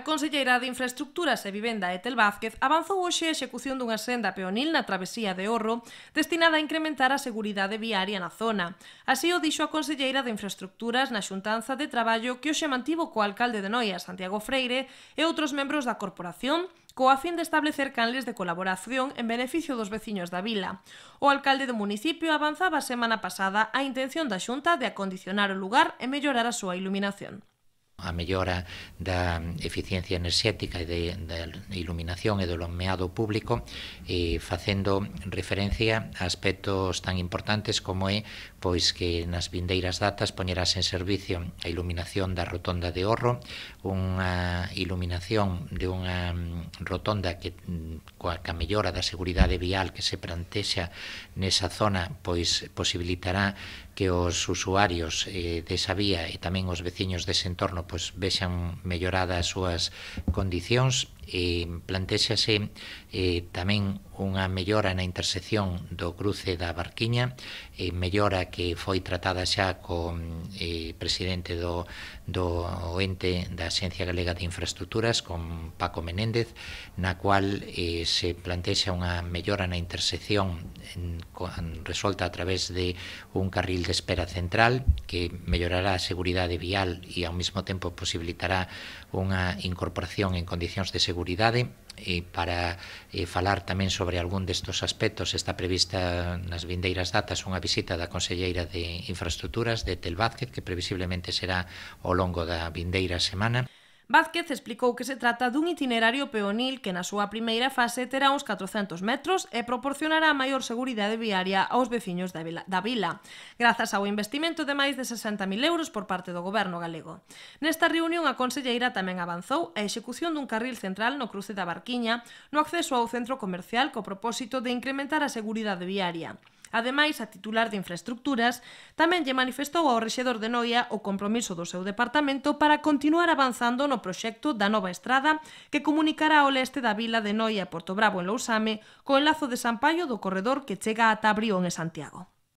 A conselleira de Infraestructuras e Vivenda Etel Vázquez avanzou hoxe a execución dunha senda peonil na travesía de Orro destinada a incrementar a seguridade viaria na zona. Así o dixo a conselleira de Infraestructuras na xuntanza de traballo que hoxe mantivo co alcalde de Noia, Santiago Freire, e outros membros da corporación coa fin de establecer canles de colaboración en beneficio dos veciños da vila. O alcalde do municipio avanzaba a semana pasada a intención da Xunta de acondicionar o lugar e mellorar a súa iluminación a mellora da eficiencia enerxética e de, da iluminación e do lomeado público e facendo referencia a aspectos tan importantes como é pois que nas vindeiras datas poñerás en servicio a iluminación da rotonda de Horro, unha iluminación de unha mm, rotonda que mm, coa que mellora da seguridade vial que se plantexa nesa zona pois posibilitará que os usuarios eh, desa vía e tamén os veciños dese entorno pois vexan melloradas as súas condicións eh, plantéxase eh, tamén unha mellora na intersección do cruce da Barquiña, eh, mellora que foi tratada xa co eh, presidente do, do ente da Xencia Galega de Infraestructuras, con Paco Menéndez, na cual eh, se plantexa unha mellora na intersección en, con, resolta a través de un carril de espera central que mellorará a seguridade vial e ao mesmo tempo posibilitará unha incorporación en condicións de seguridade seguridade e para e eh, falar tamén sobre algún destos aspectos está prevista nas vindeiras datas unha visita da Conselleira de Infraestructuras de Tel Vázquez que previsiblemente será ao longo da vindeira semana Vázquez explicou que se trata dun itinerario peonil que na súa primeira fase terá uns 400 metros e proporcionará maior seguridade viaria aos veciños da vila, da vila grazas ao investimento de máis de 60.000 euros por parte do goberno galego. Nesta reunión a conselleira tamén avanzou a execución dun carril central no cruce da Barquiña no acceso ao centro comercial co propósito de incrementar a seguridade viaria. Ademais, a titular de Infraestructuras tamén lle manifestou ao rexedor de Noia o compromiso do seu departamento para continuar avanzando no proxecto da nova estrada que comunicará ao leste da vila de Noia e Porto Bravo en Lousame co enlazo de Sampaio do corredor que chega a Tabrión e Santiago.